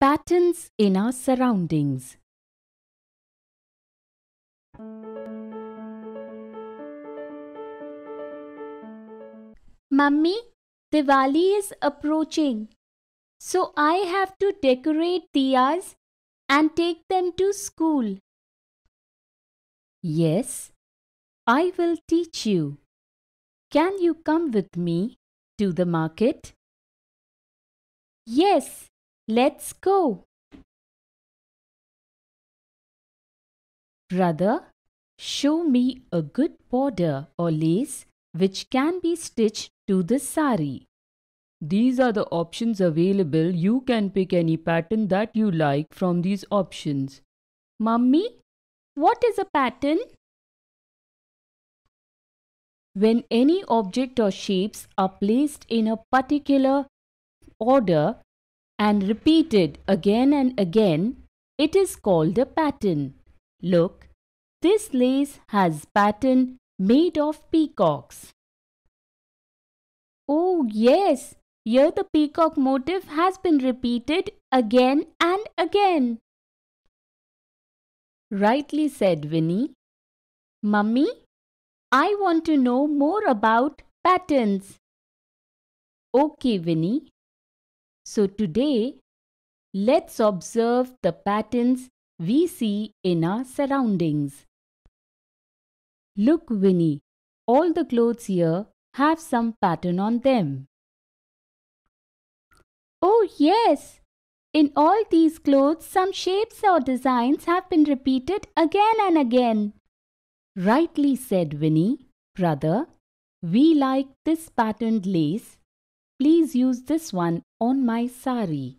Patterns in our surroundings. Mummy, Diwali is approaching. So I have to decorate diyas and take them to school. Yes, I will teach you. Can you come with me to the market? Yes. Let's go. Brother, show me a good border or lace which can be stitched to the sari. These are the options available. You can pick any pattern that you like from these options. Mummy, what is a pattern? When any object or shapes are placed in a particular order, and repeated again and again, it is called a pattern. Look, this lace has pattern made of peacocks. Oh yes, here the peacock motif has been repeated again and again. Rightly said Winnie. Mummy, I want to know more about patterns. Okay Winnie, so today, let's observe the patterns we see in our surroundings. Look Winnie, all the clothes here have some pattern on them. Oh yes, in all these clothes some shapes or designs have been repeated again and again. Rightly said Winnie, brother, we like this patterned lace. Please use this one on my sari.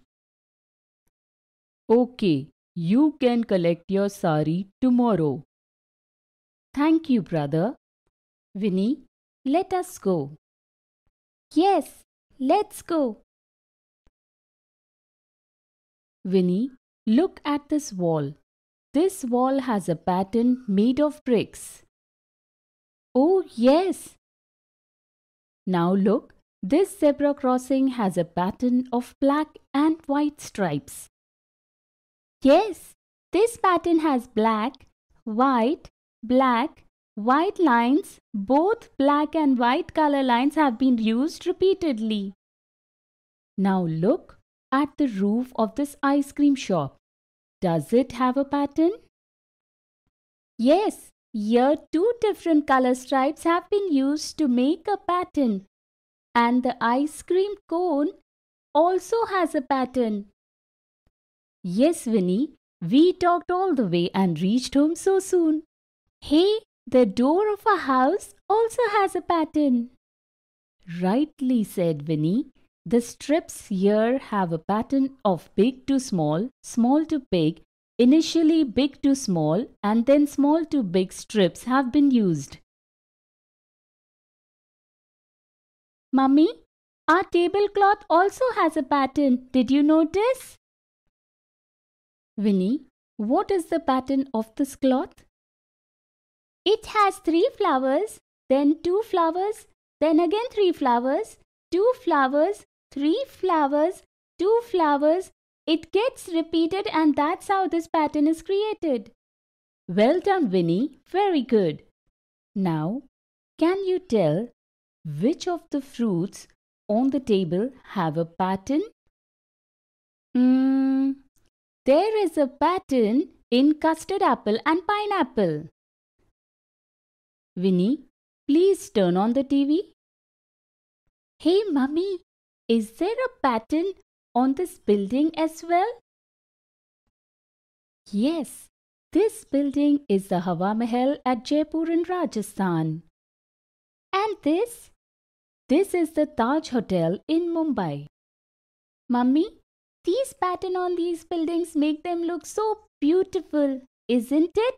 Okay, you can collect your sari tomorrow. Thank you, brother. Winnie, let us go. Yes, let's go. Winnie, look at this wall. This wall has a pattern made of bricks. Oh, yes. Now look this zebra crossing has a pattern of black and white stripes. Yes, this pattern has black, white, black, white lines. Both black and white color lines have been used repeatedly. Now look at the roof of this ice cream shop. Does it have a pattern? Yes, here two different color stripes have been used to make a pattern and the ice cream cone also has a pattern. Yes, Winnie, we talked all the way and reached home so soon. Hey, the door of a house also has a pattern. Rightly said Winnie. The strips here have a pattern of big to small, small to big, initially big to small, and then small to big strips have been used. Mummy, our tablecloth also has a pattern. Did you notice? Winnie, what is the pattern of this cloth? It has three flowers, then two flowers, then again three flowers, two flowers, three flowers, two flowers. It gets repeated and that's how this pattern is created. Well done, Winnie. Very good. Now, can you tell which of the fruits on the table have a pattern? Hmm, there is a pattern in custard apple and pineapple. Winnie, please turn on the TV. Hey mummy, is there a pattern on this building as well? Yes, this building is the Hawa Mahal at Jaipur in Rajasthan. And this? This is the Taj Hotel in Mumbai. Mummy, these pattern on these buildings make them look so beautiful, isn't it?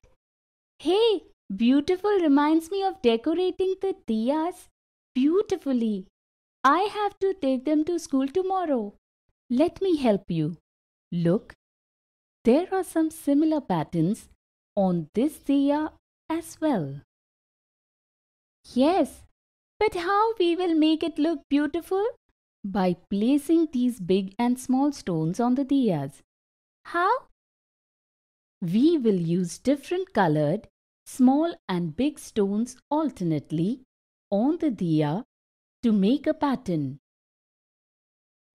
Hey, beautiful reminds me of decorating the diyas beautifully. I have to take them to school tomorrow. Let me help you. Look, there are some similar patterns on this diya as well. Yes, but how we will make it look beautiful? By placing these big and small stones on the diyas. How? We will use different colored, small and big stones alternately on the diya to make a pattern.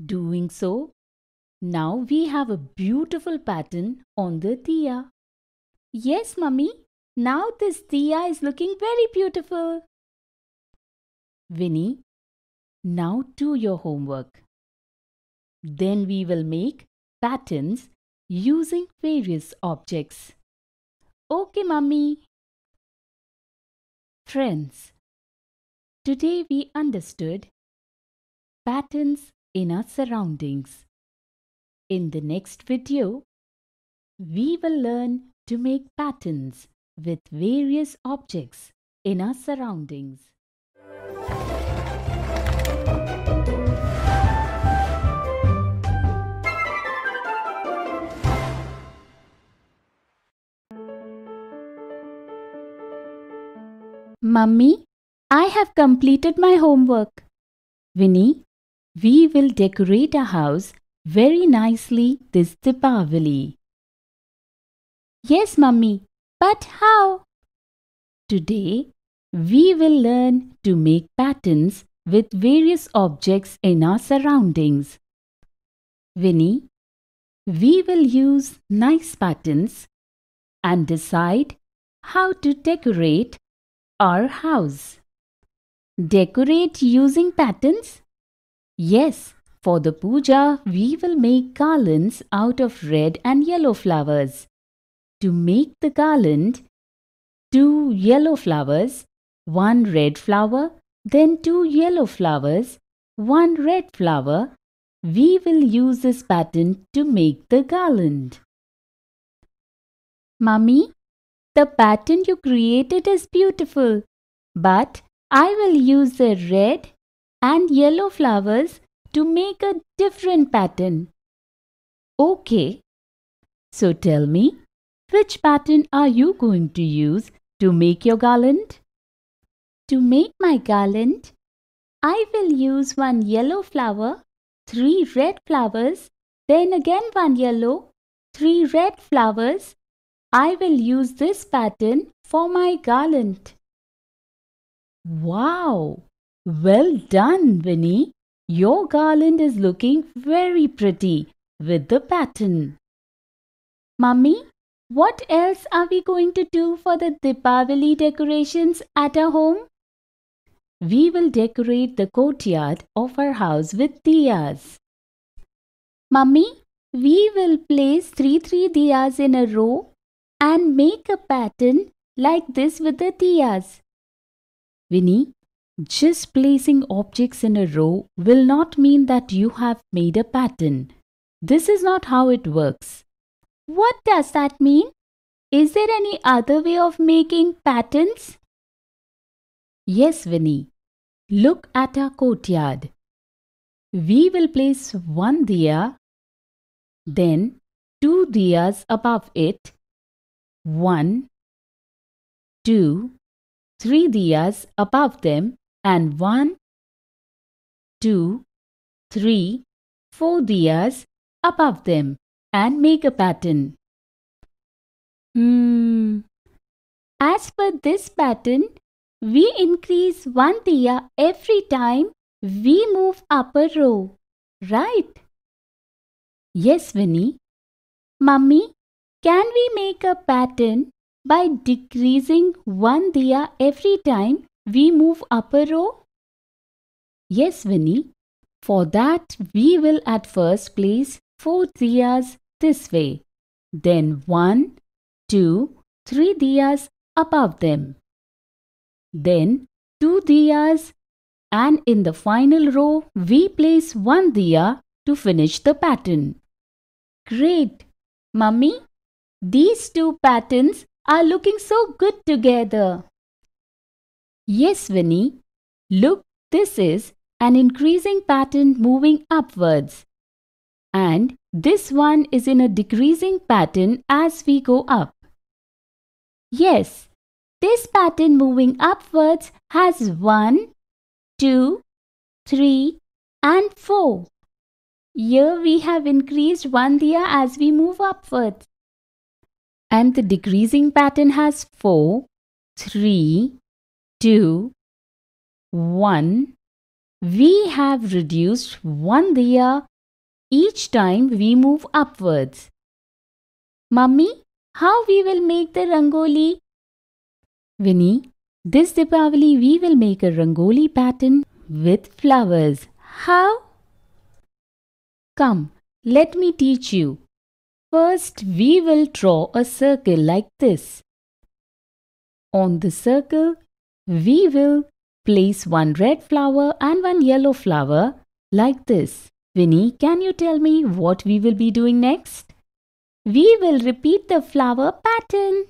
Doing so, now we have a beautiful pattern on the diya. Yes, mummy. Now this diya is looking very beautiful. Winnie, now do your homework. Then we will make patterns using various objects. Okay, mummy. Friends, today we understood patterns in our surroundings. In the next video, we will learn to make patterns with various objects in our surroundings. Mummy, I have completed my homework. Winnie, we will decorate our house very nicely this Deepavali. Yes, Mummy, but how? Today, we will learn to make patterns with various objects in our surroundings. Winnie, we will use nice patterns and decide how to decorate our house. Decorate using patterns? Yes, for the puja we will make garlands out of red and yellow flowers. To make the garland, two yellow flowers one red flower, then two yellow flowers, one red flower. We will use this pattern to make the garland. Mummy, the pattern you created is beautiful, but I will use the red and yellow flowers to make a different pattern. Okay. So tell me, which pattern are you going to use to make your garland? To make my garland, I will use one yellow flower, three red flowers, then again one yellow, three red flowers. I will use this pattern for my garland. Wow! Well done, Winnie. Your garland is looking very pretty with the pattern. Mummy, what else are we going to do for the Dipavali decorations at our home? We will decorate the courtyard of our house with diyas. Mummy, we will place 3 3 diyas in a row and make a pattern like this with the diyas. Winnie, just placing objects in a row will not mean that you have made a pattern. This is not how it works. What does that mean? Is there any other way of making patterns? Yes, Vinny. Look at our courtyard. We will place one dia. then two dias above it, one, two, three dias above them, and one, two, three, four dias above them, and make a pattern. Hmm. As per this pattern, we increase one diya every time we move up a row, right? Yes, Winnie. Mummy, can we make a pattern by decreasing one diya every time we move up a row? Yes, Winnie. For that, we will at first place four diyas this way, then one, two, three diyas above them. Then 2 diyas and in the final row we place 1 diya to finish the pattern. Great! Mummy, these two patterns are looking so good together. Yes, Vinny. Look, this is an increasing pattern moving upwards. And this one is in a decreasing pattern as we go up. Yes, this pattern moving upwards has 1, 2, 3 and 4. Here we have increased one dia as we move upwards. And the decreasing pattern has 4, 3, 2, 1. We have reduced one dia each time we move upwards. Mummy, how we will make the rangoli Vinny, this Deepavali we will make a Rangoli pattern with flowers. How? Come, let me teach you. First, we will draw a circle like this. On the circle, we will place one red flower and one yellow flower like this. Vinny, can you tell me what we will be doing next? We will repeat the flower pattern.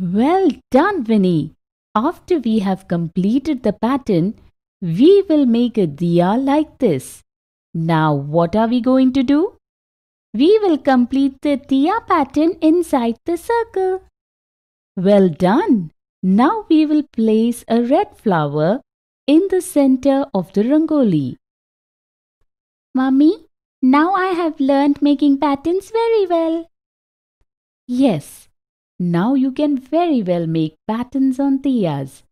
Well done, Vinny! After we have completed the pattern, we will make a diya like this. Now what are we going to do? We will complete the diya pattern inside the circle. Well done! Now we will place a red flower in the center of the rangoli. Mummy, now I have learned making patterns very well. Yes, now you can very well make patterns on diyas,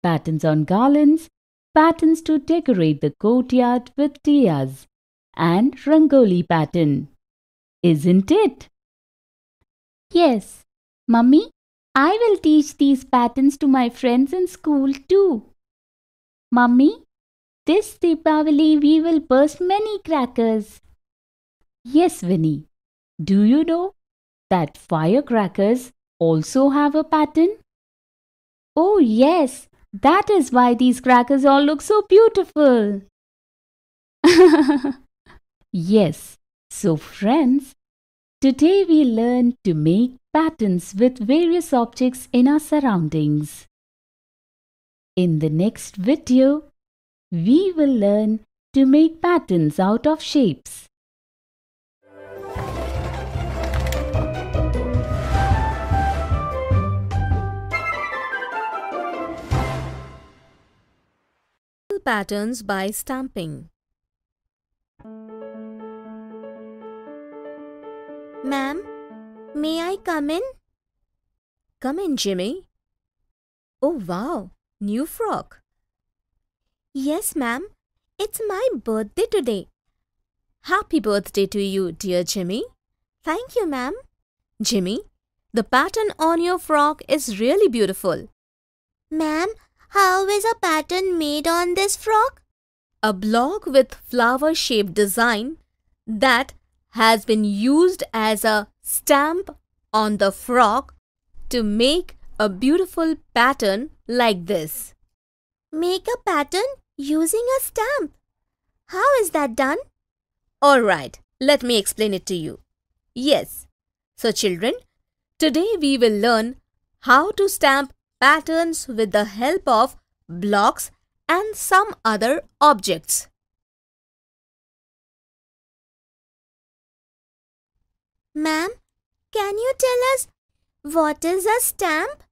patterns on garlands, patterns to decorate the courtyard with diyas, and rangoli pattern. Isn't it? Yes. Mummy, I will teach these patterns to my friends in school too. Mummy, this Deepavali we will burst many crackers. Yes, Winnie. Do you know that firecrackers also have a pattern? Oh yes, that is why these crackers all look so beautiful. yes, so friends, today we learned to make patterns with various objects in our surroundings. In the next video, we will learn to make patterns out of shapes. patterns by stamping. Ma'am, may I come in? Come in, Jimmy. Oh, wow, new frock. Yes, ma'am. It's my birthday today. Happy birthday to you, dear Jimmy. Thank you, ma'am. Jimmy, the pattern on your frock is really beautiful. Ma'am, how is a pattern made on this frock? A block with flower-shaped design that has been used as a stamp on the frock to make a beautiful pattern like this. Make a pattern using a stamp. How is that done? Alright, let me explain it to you. Yes. So children, today we will learn how to stamp patterns with the help of blocks and some other objects. Ma'am, can you tell us what is a stamp?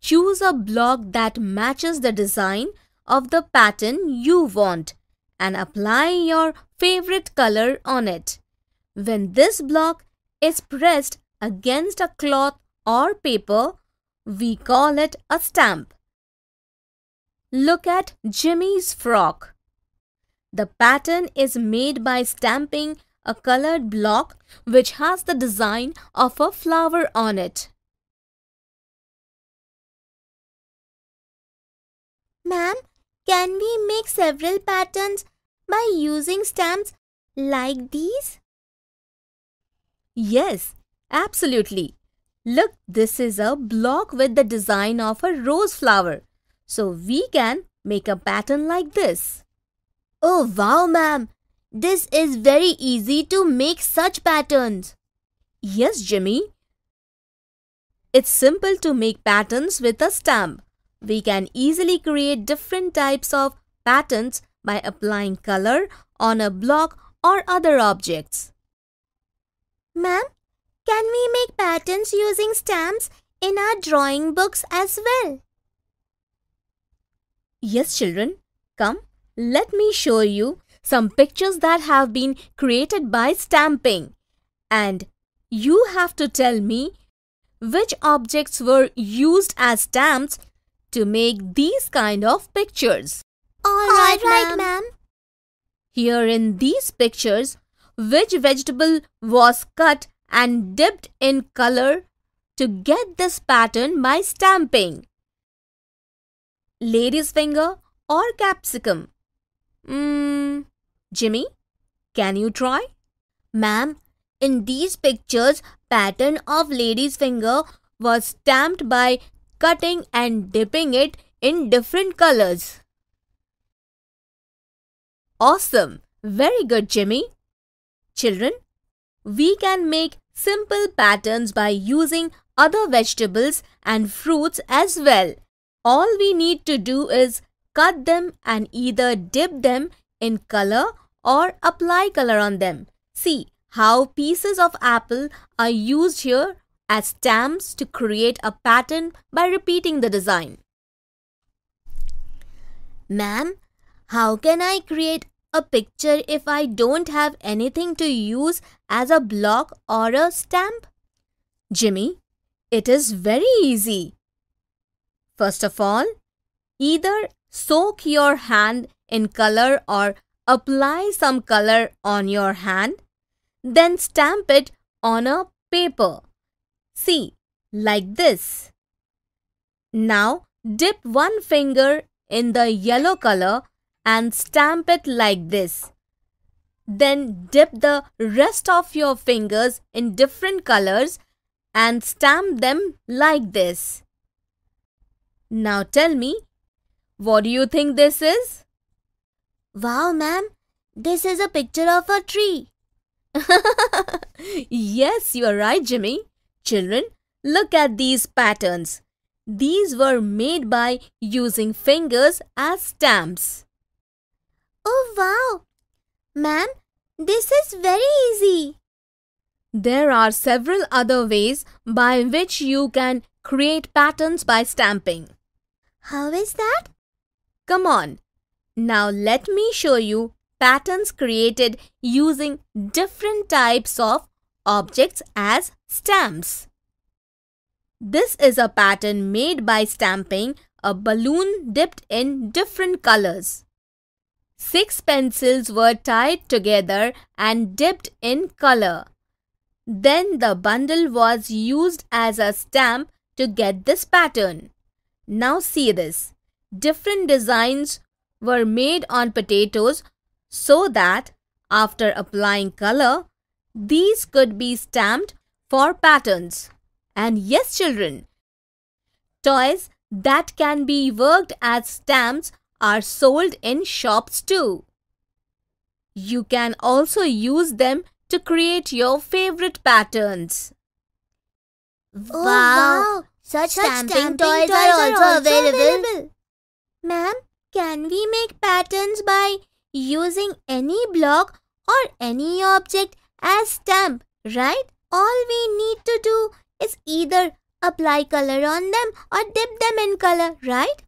Choose a block that matches the design of the pattern you want and apply your favorite color on it. When this block is pressed against a cloth or paper, we call it a stamp. Look at Jimmy's frock. The pattern is made by stamping a colored block which has the design of a flower on it. Ma'am, can we make several patterns by using stamps like these? Yes, absolutely. Look, this is a block with the design of a rose flower. So we can make a pattern like this. Oh wow ma'am, this is very easy to make such patterns. Yes Jimmy. It's simple to make patterns with a stamp. We can easily create different types of patterns by applying color on a block or other objects. Ma'am, can we make patterns using stamps in our drawing books as well? Yes, children. Come, let me show you some pictures that have been created by stamping. And you have to tell me which objects were used as stamps to make these kind of pictures. All right, right ma'am. Here in these pictures, which vegetable was cut and dipped in color to get this pattern by stamping. Lady's finger or capsicum? Mmm, Jimmy, can you try? Ma'am, in these pictures, pattern of lady's finger was stamped by cutting and dipping it in different colors. Awesome! Very good, Jimmy. Children, we can make simple patterns by using other vegetables and fruits as well. All we need to do is cut them and either dip them in color or apply color on them. See how pieces of apple are used here as stamps to create a pattern by repeating the design. Ma'am, how can I create a picture if I don't have anything to use as a block or a stamp? Jimmy, it is very easy. First of all, either soak your hand in color or apply some color on your hand, then stamp it on a paper. See, like this. Now, dip one finger in the yellow color and stamp it like this. Then dip the rest of your fingers in different colors and stamp them like this. Now tell me, what do you think this is? Wow, ma'am, this is a picture of a tree. yes, you are right, Jimmy. Children, look at these patterns. These were made by using fingers as stamps. Oh wow! Ma'am, this is very easy. There are several other ways by which you can create patterns by stamping. How is that? Come on. Now let me show you patterns created using different types of objects as stamps. This is a pattern made by stamping a balloon dipped in different colors. Six pencils were tied together and dipped in color. Then the bundle was used as a stamp to get this pattern. Now see this. Different designs were made on potatoes so that after applying color, these could be stamped for patterns. And yes children, toys that can be worked as stamps are sold in shops too. You can also use them to create your favorite patterns. Oh, wow! wow. Such, Such stamping, stamping toys, toys, are also, also available. available. Ma'am, can we make patterns by using any block or any object as stamp, right? All we need to do is either apply color on them or dip them in color, right?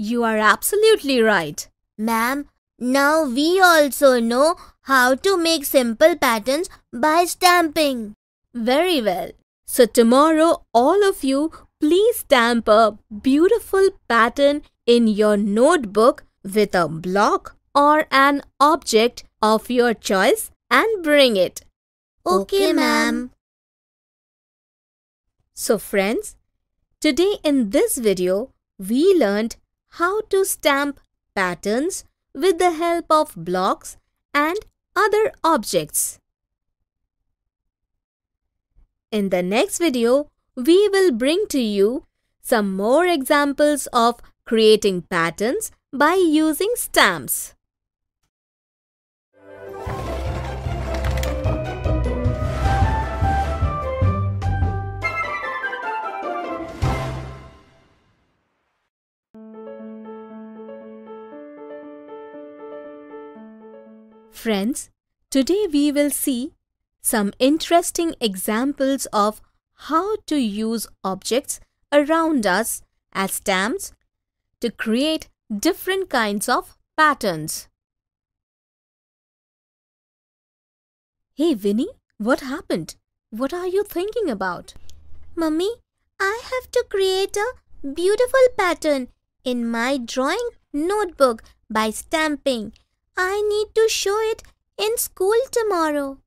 You are absolutely right. Ma'am, now we also know how to make simple patterns by stamping. Very well. So tomorrow all of you please stamp a beautiful pattern in your notebook with a block or an object of your choice and bring it. Okay, ma'am. So friends, today in this video, we learned how to stamp patterns with the help of blocks and other objects. In the next video, we will bring to you some more examples of creating patterns by using stamps. Friends, today we will see some interesting examples of how to use objects around us as stamps to create different kinds of patterns. Hey Winnie, what happened? What are you thinking about? Mummy, I have to create a beautiful pattern in my drawing notebook by stamping I need to show it in school tomorrow.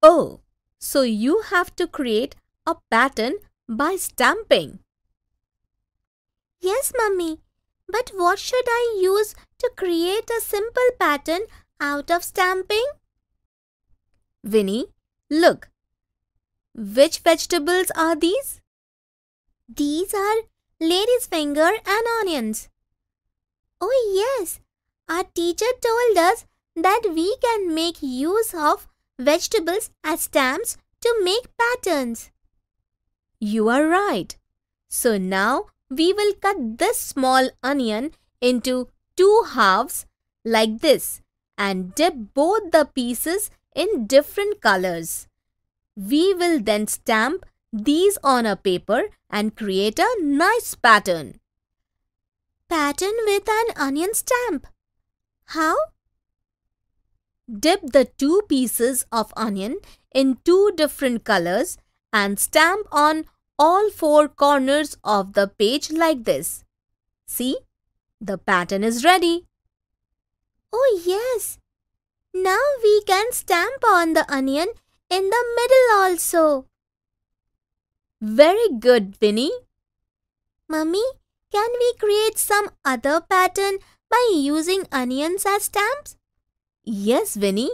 Oh, so you have to create a pattern by stamping. Yes, mummy. But what should I use to create a simple pattern out of stamping? Winnie, look. Which vegetables are these? These are lady's finger and onions. Oh yes, our teacher told us that we can make use of vegetables as stamps to make patterns. You are right. So now we will cut this small onion into two halves like this and dip both the pieces in different colors. We will then stamp these on a paper and create a nice pattern. Pattern with an onion stamp. How? Dip the two pieces of onion in two different colors and stamp on all four corners of the page like this. See, the pattern is ready. Oh yes, now we can stamp on the onion in the middle also. Very good, Vinny. Mummy, can we create some other pattern by using onions as stamps? Yes, Winnie.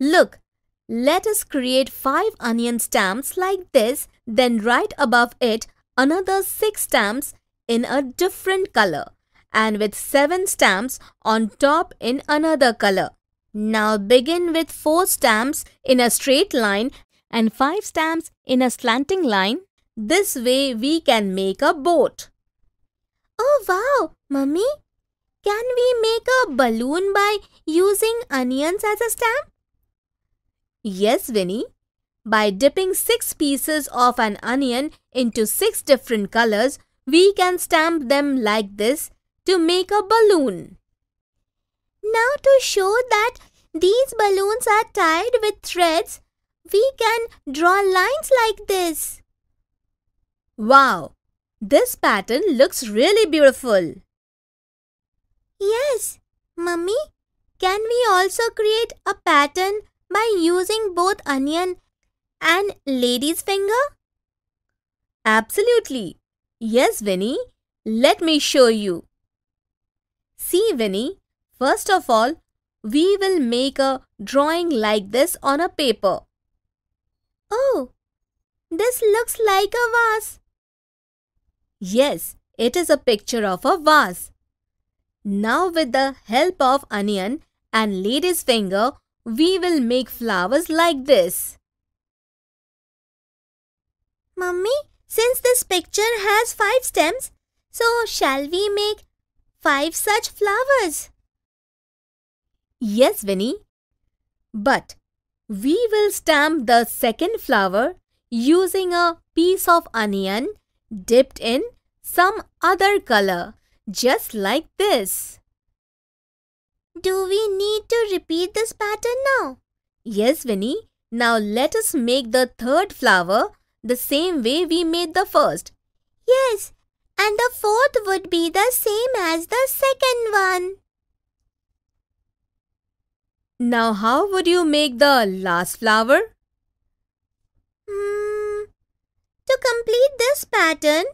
Look, let us create 5 onion stamps like this, then right above it another 6 stamps in a different color and with 7 stamps on top in another color. Now begin with 4 stamps in a straight line and 5 stamps in a slanting line. This way we can make a boat. Oh wow, mummy, can we make a balloon by using onions as a stamp? Yes, Winnie. By dipping six pieces of an onion into six different colors, we can stamp them like this to make a balloon. Now to show that these balloons are tied with threads, we can draw lines like this. Wow! This pattern looks really beautiful. Yes, mummy. Can we also create a pattern by using both onion and lady's finger? Absolutely. Yes, Winnie. Let me show you. See, Winnie, first of all, we will make a drawing like this on a paper. Oh, this looks like a vase. Yes, it is a picture of a vase. Now with the help of onion and lady's finger, we will make flowers like this. Mummy, since this picture has five stems, so shall we make five such flowers? Yes, Winnie. But we will stamp the second flower using a piece of onion dipped in some other color just like this. Do we need to repeat this pattern now? Yes, Winnie. Now let us make the third flower the same way we made the first. Yes, and the fourth would be the same as the second one. Now how would you make the last flower? Hmm. To complete this pattern,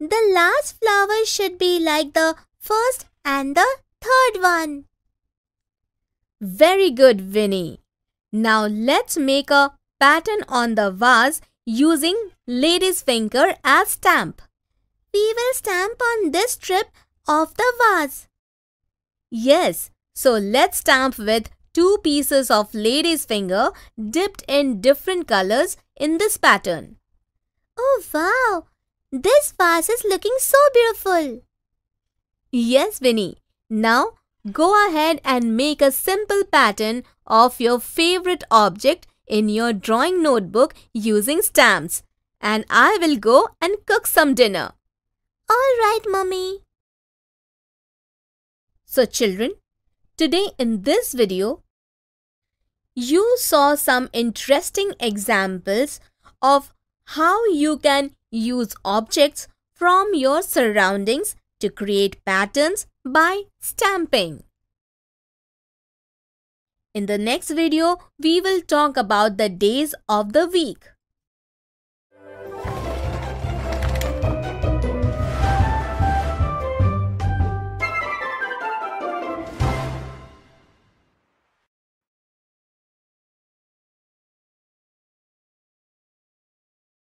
the last flower should be like the first and the third one. Very good, Winnie. Now let's make a pattern on the vase using lady's finger as stamp. We will stamp on this strip of the vase. Yes, so let's stamp with two pieces of lady's finger dipped in different colors in this pattern. Oh wow, this vase is looking so beautiful. Yes, Winnie. Now, go ahead and make a simple pattern of your favorite object in your drawing notebook using stamps. And I will go and cook some dinner. All right, Mummy. So children, today in this video, you saw some interesting examples of how you can Use objects from your surroundings to create patterns by stamping. In the next video, we will talk about the days of the week.